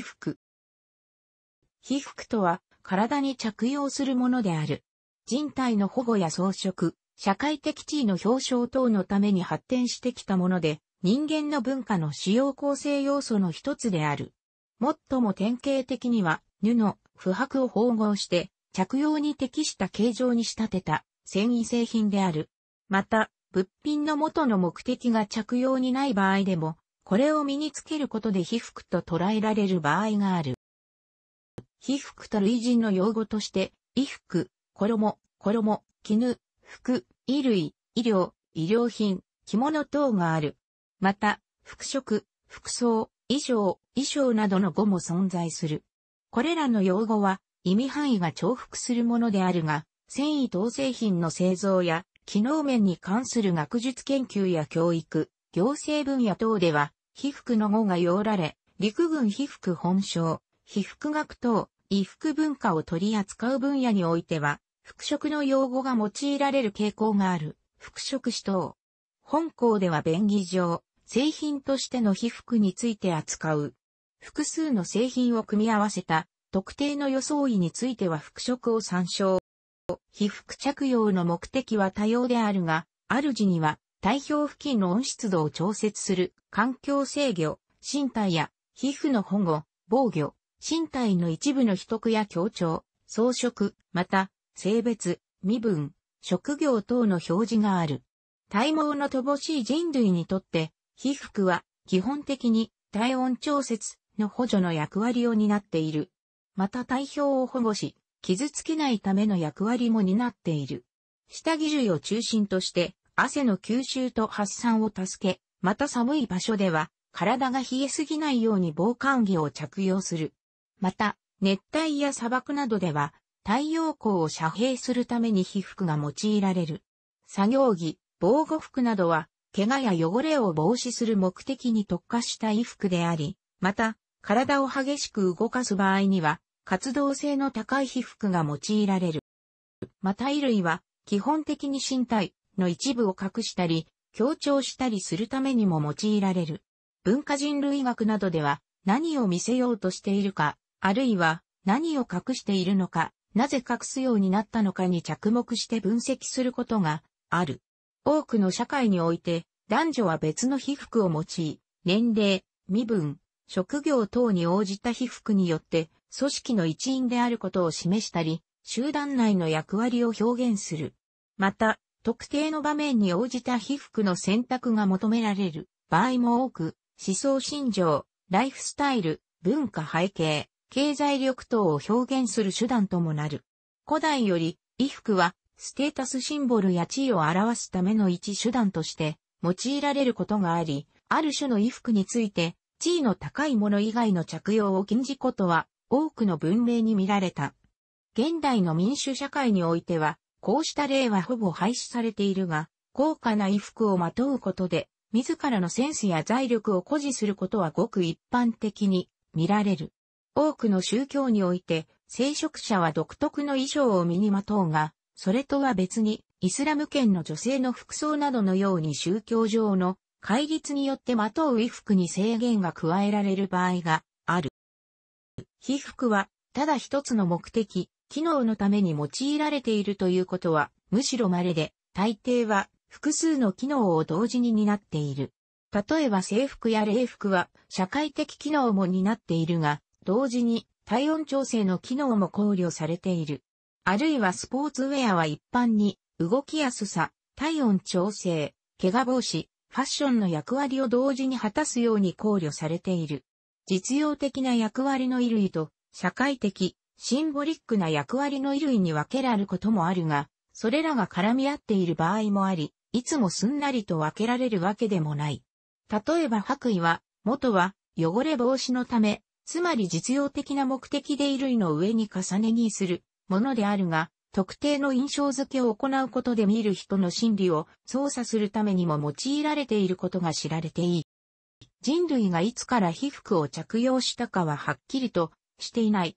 被膚。被服とは、体に着用するものである。人体の保護や装飾、社会的地位の表彰等のために発展してきたもので、人間の文化の主要構成要素の一つである。最も典型的には、布、不白を縫合して、着用に適した形状に仕立てた繊維製品である。また、物品の元の目的が着用にない場合でも、これを身につけることで被服と捉えられる場合がある。被服と類人の用語として、衣服、衣、衣、絹、服、衣類、衣料、衣料品、着物等がある。また、服飾、服装、衣装、衣装などの語も存在する。これらの用語は意味範囲が重複するものであるが、繊維等製品の製造や機能面に関する学術研究や教育、行政分野等では被服の語が用られ、陸軍被服本省、被服学等、衣服文化を取り扱う分野においては、服飾の用語が用いられる傾向がある、服飾師等。本校では便宜上、製品としての被服について扱う。複数の製品を組み合わせた特定の装いについては服飾を参照。被服着用の目的は多様であるが、主には体表付近の温湿度を調節する環境制御、身体や皮膚の保護、防御、身体の一部の秘匿や強調、装飾、また、性別、身分、職業等の表示がある。体毛の乏しい人類にとって、被膚は基本的に体温調節の補助の役割を担っている。また体表を保護し、傷つけないための役割も担っている。下着類を中心として、汗の吸収と発散を助け、また寒い場所では、体が冷えすぎないように防寒着を着用する。また、熱帯や砂漠などでは、太陽光を遮蔽するために被膚が用いられる。作業着、防護服などは、怪我や汚れを防止する目的に特化した衣服であり、また、体を激しく動かす場合には、活動性の高い被膚が用いられる。また衣類は、基本的に身体、の一部を隠したり、強調したりするためにも用いられる。文化人類学などでは何を見せようとしているか、あるいは何を隠しているのか、なぜ隠すようになったのかに着目して分析することがある。多くの社会において男女は別の被服を用い、年齢、身分、職業等に応じた被服によって組織の一員であることを示したり、集団内の役割を表現する。また、特定の場面に応じた被服の選択が求められる場合も多く、思想信条、ライフスタイル、文化背景、経済力等を表現する手段ともなる。古代より、衣服は、ステータスシンボルや地位を表すための一手段として、用いられることがあり、ある種の衣服について、地位の高いもの以外の着用を禁じことは、多くの文明に見られた。現代の民主社会においては、こうした例はほぼ廃止されているが、高価な衣服をまとうことで、自らのセンスや財力を誇示することはごく一般的に見られる。多くの宗教において、聖職者は独特の衣装を身にまとうが、それとは別に、イスラム圏の女性の服装などのように宗教上の戒律によってまとう衣服に制限が加えられる場合がある。被服は、ただ一つの目的、機能のために用いられているということは、むしろ稀で、大抵は複数の機能を同時に担っている。例えば制服や礼服は社会的機能も担っているが、同時に体温調整の機能も考慮されている。あるいはスポーツウェアは一般に動きやすさ、体温調整、怪我防止、ファッションの役割を同時に果たすように考慮されている。実用的な役割の衣類と社会的、シンボリックな役割の衣類に分けられることもあるが、それらが絡み合っている場合もあり、いつもすんなりと分けられるわけでもない。例えば白衣は、元は汚れ防止のため、つまり実用的な目的で衣類の上に重ね着するものであるが、特定の印象付けを行うことで見る人の心理を操作するためにも用いられていることが知られていい。人類がいつから被服を着用したかははっきりとしていない。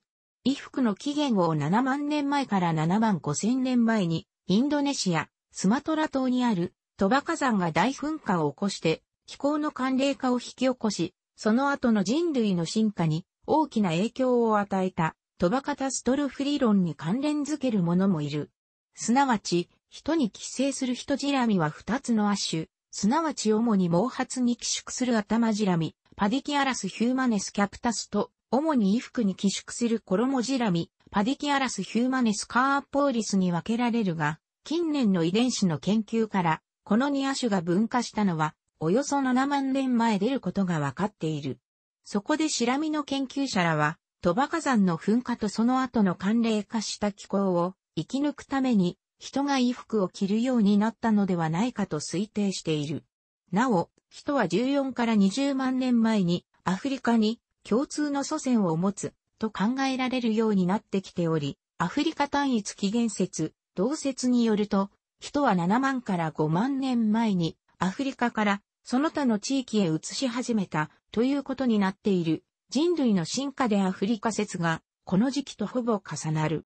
衣服の起源を7万年前から7万5千年前に、インドネシア、スマトラ島にある、鳥羽火山が大噴火を起こして、気候の寒冷化を引き起こし、その後の人類の進化に大きな影響を与えた、鳥羽カタストロフ理論に関連づける者もいる。すなわち、人に寄生する人じらみは2つの亜種、すなわち主に毛髪に寄宿する頭じらみ、パディキアラスヒューマネスキャプタスと主に衣服に寄宿するコロモジラミ、パディキアラス・ヒューマネス・カーポーリスに分けられるが、近年の遺伝子の研究から、このニ亜種が分化したのは、およそ7万年前出ることが分かっている。そこでシラミの研究者らは、トバ火山の噴火とその後の寒冷化した気候を生き抜くために、人が衣服を着るようになったのではないかと推定している。なお、人は14から20万年前にアフリカに共通の祖先を持つと考えられるようになってきており、アフリカ単一起源説、同説によると、人は7万から5万年前にアフリカからその他の地域へ移し始めたということになっている人類の進化でアフリカ説がこの時期とほぼ重なる。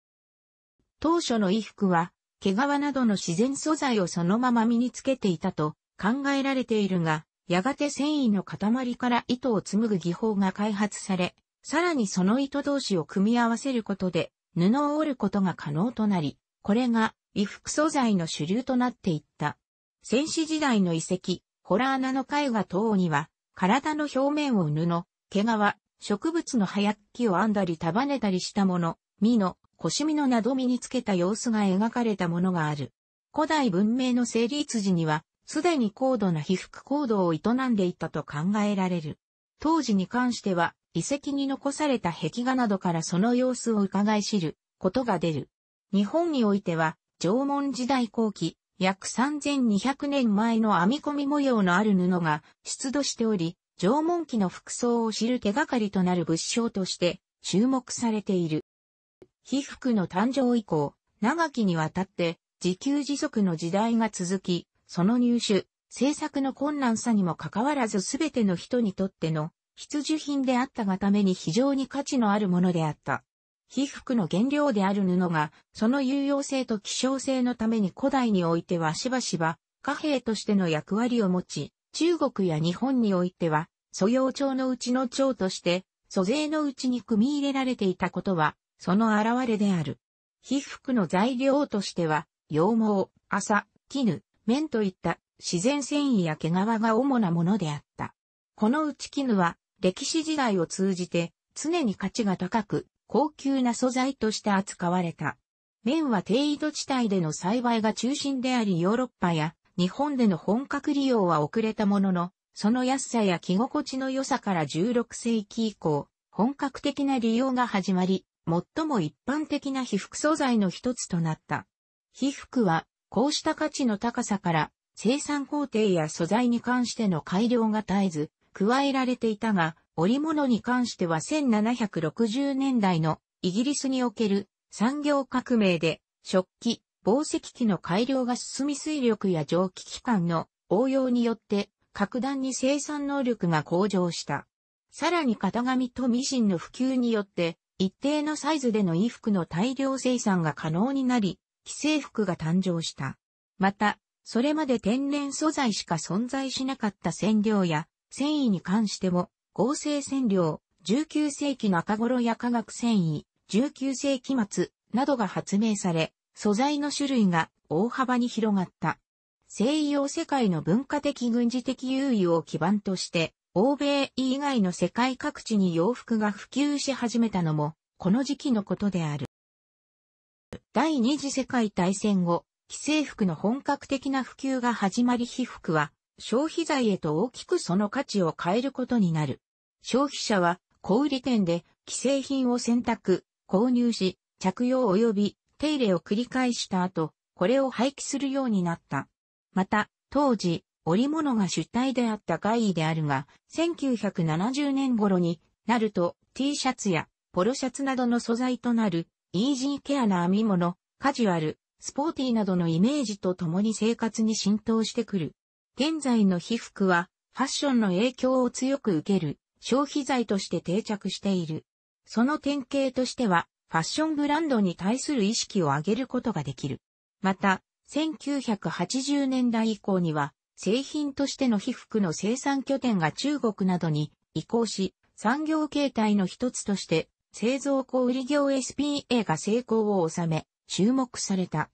当初の衣服は毛皮などの自然素材をそのまま身につけていたと考えられているが、やがて繊維の塊から糸を紡ぐ技法が開発され、さらにその糸同士を組み合わせることで、布を織ることが可能となり、これが衣服素材の主流となっていった。戦士時代の遺跡、ホラー穴の絵画等には、体の表面を布、毛皮、植物の葉や木を編んだり束ねたりしたもの、身の、腰身のなど身につけた様子が描かれたものがある。古代文明の成立時には、すでに高度な被覆行動を営んでいたと考えられる。当時に関しては、遺跡に残された壁画などからその様子を伺い知ることが出る。日本においては、縄文時代後期、約3200年前の編み込み模様のある布が出土しており、縄文期の服装を知る手がかりとなる物証として注目されている。被服の誕生以降、長きにわたって自給自足の時代が続き、その入手、制作の困難さにもかかわらず全ての人にとっての必需品であったがために非常に価値のあるものであった。被服の原料である布が、その有用性と希少性のために古代においてはしばしば、貨幣としての役割を持ち、中国や日本においては、素養帳のうちの帳として、租税のうちに組み入れられていたことは、その現れである。被服の材料としては、羊毛、麻、絹、綿といった自然繊維や毛皮が主なものであった。この内絹は歴史時代を通じて常に価値が高く高級な素材として扱われた。綿は低緯度地帯での栽培が中心でありヨーロッパや日本での本格利用は遅れたものの、その安さや着心地の良さから16世紀以降、本格的な利用が始まり、最も一般的な被覆素材の一つとなった。被覆はこうした価値の高さから、生産工程や素材に関しての改良が絶えず、加えられていたが、織物に関しては1760年代のイギリスにおける産業革命で、食器、防石器の改良が進み水力や蒸気機関の応用によって、格段に生産能力が向上した。さらに型紙とミシンの普及によって、一定のサイズでの衣服の大量生産が可能になり、既製服が誕生した。また、それまで天然素材しか存在しなかった染料や繊維に関しても合成染料、19世紀の赤頃や化学繊維、19世紀末などが発明され、素材の種類が大幅に広がった。西洋世界の文化的軍事的優位を基盤として、欧米以外の世界各地に洋服が普及し始めたのも、この時期のことである。第二次世界大戦後、既製服の本格的な普及が始まり被服は消費財へと大きくその価値を変えることになる。消費者は小売店で既製品を選択、購入し、着用及び手入れを繰り返した後、これを廃棄するようになった。また、当時、織物が主体であった外衣であるが、1970年頃になると T シャツやポロシャツなどの素材となるイージーケアな編み物、カジュアル、スポーティーなどのイメージと共に生活に浸透してくる。現在の被服は、ファッションの影響を強く受ける、消費財として定着している。その典型としては、ファッションブランドに対する意識を上げることができる。また、1980年代以降には、製品としての被服の生産拠点が中国などに移行し、産業形態の一つとして製造小売業 SPA が成功を収め、注目された。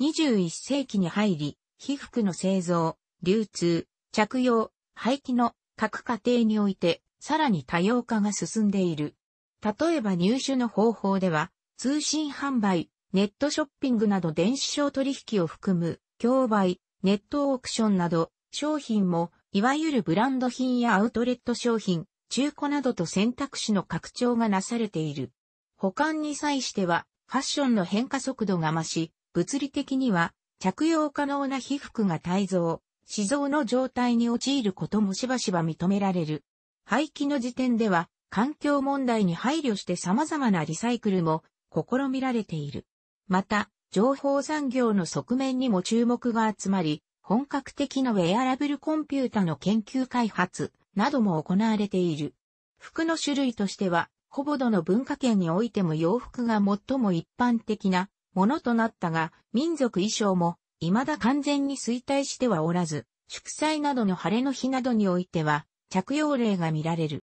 21世紀に入り、被服の製造、流通、着用、廃棄の各過程において、さらに多様化が進んでいる。例えば入手の方法では、通信販売、ネットショッピングなど電子商取引を含む、競売、ネットオークションなど、商品も、いわゆるブランド品やアウトレット商品、中古などと選択肢の拡張がなされている。保管に際しては、ファッションの変化速度が増し、物理的には着用可能な被膚が滞造、死蔵の状態に陥ることもしばしば認められる。廃棄の時点では、環境問題に配慮して様々なリサイクルも試みられている。また、情報産業の側面にも注目が集まり、本格的なウェアラブルコンピュータの研究開発、なども行われている。服の種類としては、ほぼどの文化圏においても洋服が最も一般的なものとなったが、民族衣装も未だ完全に衰退してはおらず、祝祭などの晴れの日などにおいては着用例が見られる。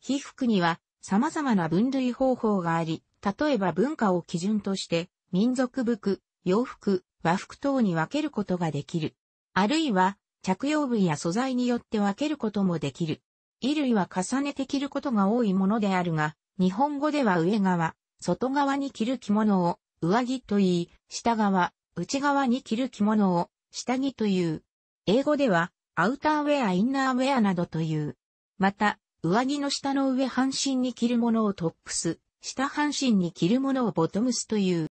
被服には様々な分類方法があり、例えば文化を基準として民族服、洋服、和服等に分けることができる。あるいは着用部位や素材によって分けることもできる。衣類は重ねて着ることが多いものであるが、日本語では上側、外側に着る着物を上着と言い、下側、内側に着る着物を下着という。英語ではアウターウェア、インナーウェアなどという。また、上着の下の上半身に着るものをトップス、下半身に着るものをボトムスという。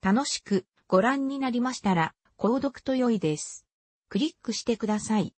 楽しくご覧になりましたら、購読と良いです。クリックしてください。